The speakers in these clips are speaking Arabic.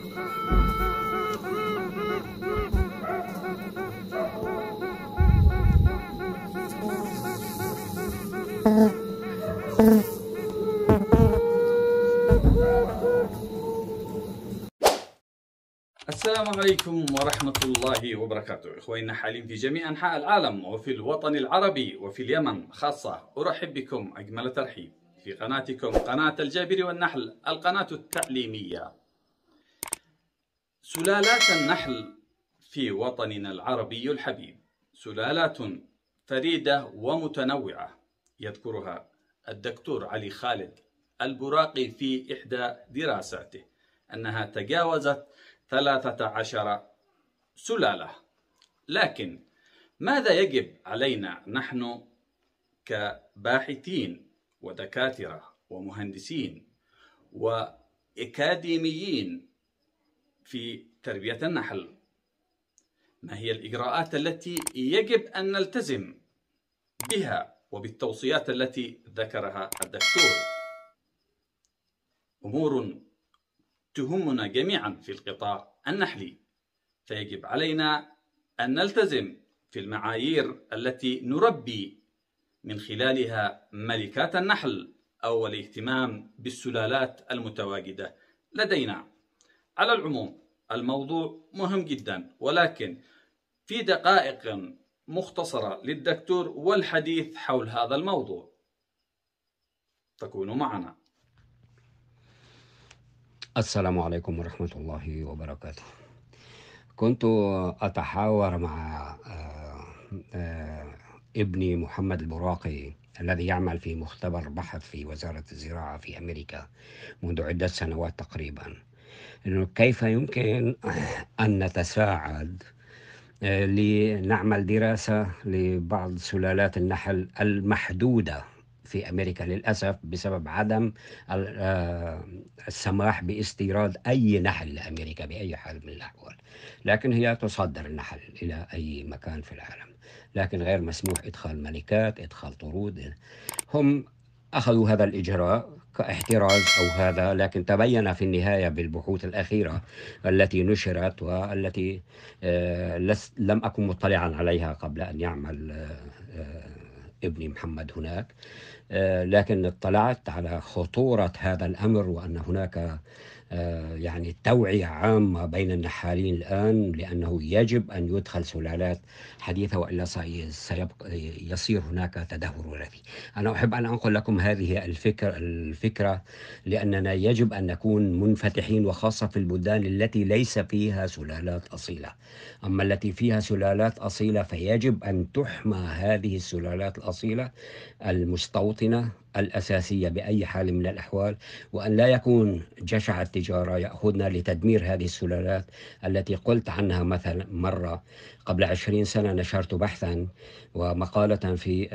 السلام عليكم ورحمة الله وبركاته إخواننا حاليا في جميع أنحاء العالم وفي الوطن العربي وفي اليمن خاصة أرحب بكم أجمل ترحيب في قناتكم قناة الجابري والنحل القناة التعليمية سلالات النحل في وطننا العربي الحبيب سلالات فريدة ومتنوعة يذكرها الدكتور علي خالد البراقي في إحدى دراساته أنها تجاوزت 13 سلالة لكن ماذا يجب علينا نحن كباحثين ودكاترة ومهندسين وإكاديميين في تربية النحل ما هي الإجراءات التي يجب أن نلتزم بها وبالتوصيات التي ذكرها الدكتور أمور تهمنا جميعا في القطاع النحلي فيجب علينا أن نلتزم في المعايير التي نربي من خلالها ملكات النحل أو الاهتمام بالسلالات المتواجدة لدينا على العموم الموضوع مهم جدا ولكن في دقائق مختصرة للدكتور والحديث حول هذا الموضوع تكونوا معنا السلام عليكم ورحمة الله وبركاته كنت أتحاور مع آه، ابني محمد البراقي الذي يعمل في مختبر بحث في وزارة الزراعة في أمريكا منذ عدة سنوات تقريباً انه كيف يمكن ان نتساعد آه، لنعمل دراسه لبعض سلالات النحل المحدوده في امريكا للاسف بسبب عدم آه، السماح باستيراد اي نحل لامريكا باي حال من الاحوال لكن هي تصدر النحل الى اي مكان في العالم لكن غير مسموح ادخال ملكات ادخال طرود هم اخذوا هذا الاجراء كاحتراز او هذا لكن تبين في النهايه بالبحوث الاخيره التي نشرت والتي آه، لم اكن مطلعا عليها قبل ان يعمل آه، ابني محمد هناك آه، لكن اطلعت على خطوره هذا الامر وان هناك آه، يعني توعية عامة بين النحالين الآن لأنه يجب أن يدخل سلالات حديثة وإلا سيبقى يصير هناك تدهور وراثي أنا أحب أن أنقل لكم هذه الفكرة, الفكرة لأننا يجب أن نكون منفتحين وخاصة في البلدان التي ليس فيها سلالات أصيلة أما التي فيها سلالات أصيلة فيجب أن تحمى هذه السلالات الأصيلة المستوطنة الأساسية بأي حال من الأحوال وأن لا يكون جشع التجارة يأخذنا لتدمير هذه السلالات التي قلت عنها مثلا مرة قبل عشرين سنة نشرت بحثا ومقالة في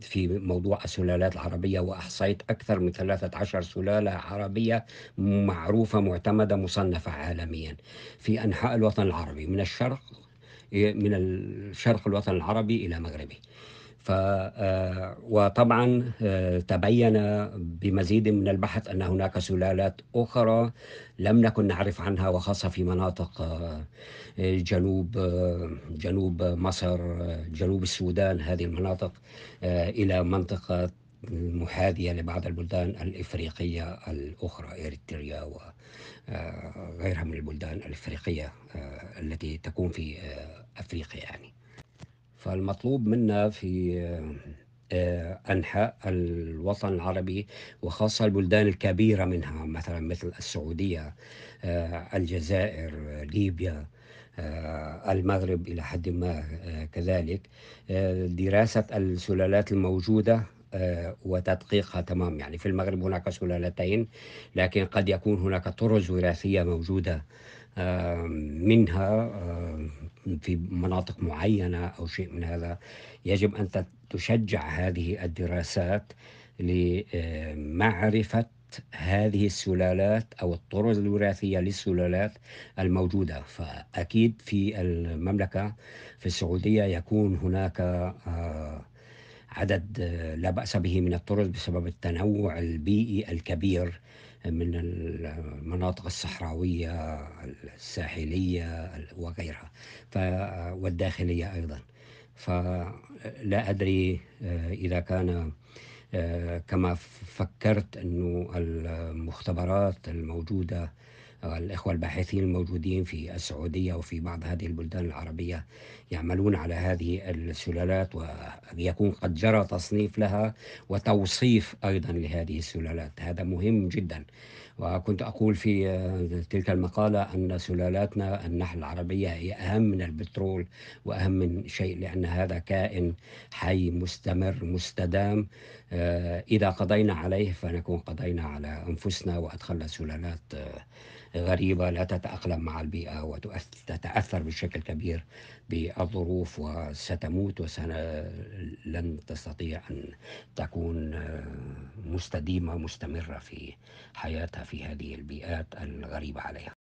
في موضوع السلالات العربية وأحصيت أكثر من 13 سلالة عربية معروفة معتمدة مصنفة عالميا في أنحاء الوطن العربي من الشرق من الشرق الوطن العربي إلى مغربي ف آه، وطبعا آه، تبين بمزيد من البحث ان هناك سلالات اخرى لم نكن نعرف عنها وخاصه في مناطق آه، جنوب جنوب مصر جنوب السودان هذه المناطق الى منطقه محاذيه لبعض البلدان الافريقيه الاخرى اريتريا وغيرها من البلدان الافريقيه التي تكون في افريقيا يعني. فالمطلوب منا في آه، آه، أنحاء الوطن العربي وخاصة البلدان الكبيرة منها مثلا مثل السعودية آه، الجزائر ليبيا المغرب إلى حد ما كذلك دراسة السلالات الموجودة وتدقيقها تمام يعني في المغرب هناك سلالتين لكن قد يكون هناك طرز وراثية موجودة آه، منها آه، في مناطق معينة أو شيء من هذا يجب أن تشجع هذه الدراسات لمعرفة هذه السلالات أو الطرز الوراثية للسلالات الموجودة فأكيد في المملكة في السعودية يكون هناك آه، عدد آه، لا بأس به من الطرز بسبب التنوع البيئي الكبير آه، من المناطق الصحراوية الساحلية وغيرها آه، والداخلية أيضا فلا أدري إذا كان كما فكرت أنه المختبرات الموجودة الإخوة الباحثين الموجودين في السعودية وفي بعض هذه البلدان العربية يعملون على هذه السلالات ويكون قد جرى تصنيف لها وتوصيف أيضا لهذه السلالات هذا مهم جدا وكنت أقول في تلك المقالة أن سلالاتنا النحل العربية هي أهم من البترول وأهم من شيء لأن هذا كائن حي مستمر مستدام آه، إذا قضينا عليه فنكون قضينا على أنفسنا وأدخلنا سلالات آه، غريبة لا تتأقلم مع البيئة وتتأثر بشكل كبير بالظروف وستموت ولن تستطيع أن تكون مستديمة مستمرة في حياتها في هذه البيئات الغريبة عليها